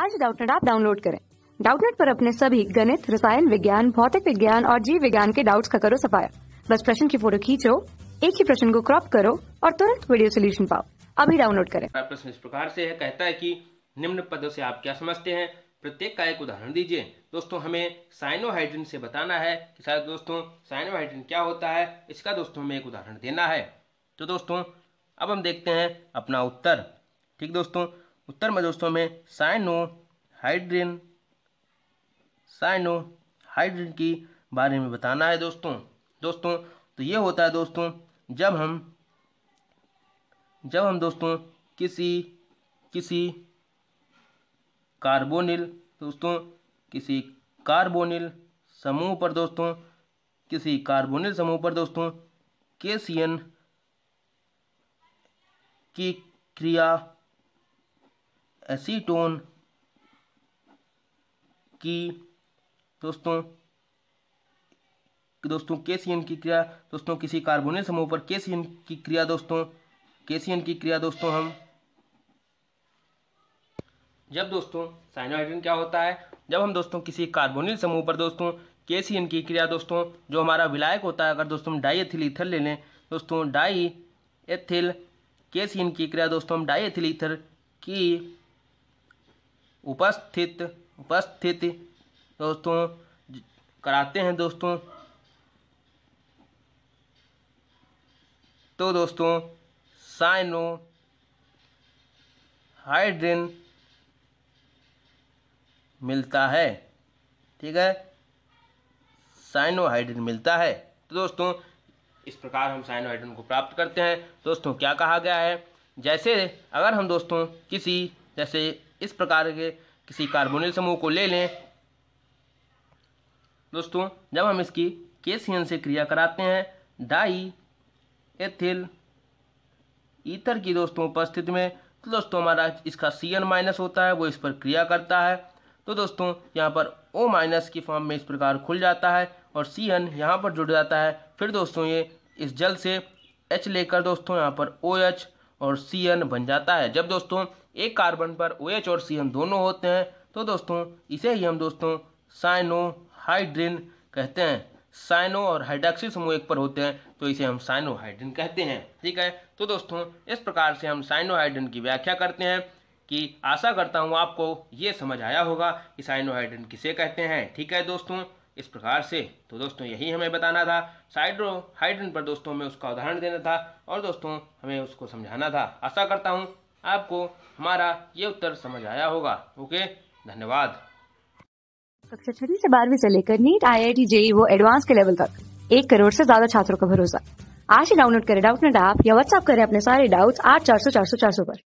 आज डाउटनेट आप डाउनलोड करें डाउटनेट पर अपने सभी गणित रसायन विज्ञान भौतिक विज्ञान और जीव विज्ञान के डाउट्स का करो सफाया बस प्रश्न की फोटो खींचो एक ही प्रश्न को क्रॉप करो और तुरंत वीडियो सोल्यूशन पाओ अभी डाउनलोड करें प्रश्न इस प्रकार से है कहता है कि निम्न पदों से आप क्या समझते हैं प्रत्येक का एक उदाहरण दीजिए दोस्तों हमें साइनोहाइड्रिन से बताना है कि शायद दोस्तों साइनोहाइड्रिन क्या होता है इसका दोस्तों हमें एक उदाहरण देना है तो दोस्तों अब हम देखते हैं अपना उत्तर ठीक दोस्तों उत्तर में दोस्तों में साइनो हाइड्रिन साइनो हाइड्रिन की बारे में बताना है दोस्तों दोस्तों तो ये होता है दोस्तों जब हम जब हम दोस्तों किसी किसी कार्बोनिल दोस्तों किसी कार्बोनिल समूह पर दोस्तों किसी कार्बोनिल समूह पर दोस्तों के की क्रिया एसीटोन की दोस्तों दोस्तों कैसियन की क्रिया दोस्तों किसी कार्बोनिल समूह पर कैसियन की क्रिया दोस्तों कैसियन की क्रिया दोस्तों हम जब दोस्तों साइनोहाइड्रिन क्या होता है जब हम दोस्तों किसी कार्बोनिल समूह पर दोस्तों केसियन की क्रिया दोस्तों जो हमारा विलायक होता है अगर दोस्तों डाई एथिल ईथर ले लें दोस्तों डाई एथिल केसियन की क्रिया दोस्तों हम डाई एथिल ईथर की उपस्थित उपस्थिति दोस्तों कराते हैं दोस्तों तो दोस्तों साइनो हाइड्रिन मिलता है ठीक है साइनोहाइड्रिन मिलता है तो दोस्तों इस प्रकार हम साइनोहाइड्रिन को प्राप्त करते हैं दोस्तों क्या कहा गया है जैसे अगर हम दोस्तों किसी जैसे इस प्रकार के किसी कार्बोनिल समूह को ले लें दोस्तों जब हम इसकी केसियन से क्रिया कराते हैं डाई एथिल ईथर की दोस्तों उपस्थिति में तो दोस्तों हमारा इसका सी एन माइनस होता है वो इस पर क्रिया करता है तो दोस्तों यहाँ पर ओ माइनस की फॉर्म में इस प्रकार खुल जाता है और सी एन यहाँ पर जुड़ जाता है फिर दोस्तों ये इस जल से एच लेकर दोस्तों यहाँ पर ओ OH, एच और सी एन बन जाता है जब दोस्तों एक कार्बन पर ओ OH और सी एन दोनों होते हैं तो दोस्तों इसे ही हम दोस्तों साइनोहाइड्रिन कहते हैं साइनो और हाइड्रॉक्सी समूह एक पर होते हैं तो इसे हम साइनोहाइड्रिन कहते हैं ठीक है तो दोस्तों इस प्रकार से हम साइनोहाइड्रिन की व्याख्या करते हैं कि आशा करता हूँ आपको ये समझ आया होगा कि साइनोहाइड्रिन किसे कहते हैं ठीक है दोस्तों इस प्रकार से तो दोस्तों यही हमें बताना था साइड्रो हाइड्रन पर दोस्तों हमें उसका उदाहरण देना था और दोस्तों हमें उसको समझाना था आशा करता हूँ आपको हमारा ये उत्तर समझ आया होगा ओके धन्यवाद कक्षा छठी से बारहवीं से लेकर NEET I I T JEE वो एडवांस के लेवल तक एक करोड़ से ज्यादा छात्रों का भरोसा आज ही डाउनलोड करें डाउट नेट ऐप या व्हाट्सएप करें अपने सारे डाउट्स आठ चार सौ चार सौ चार सौ पर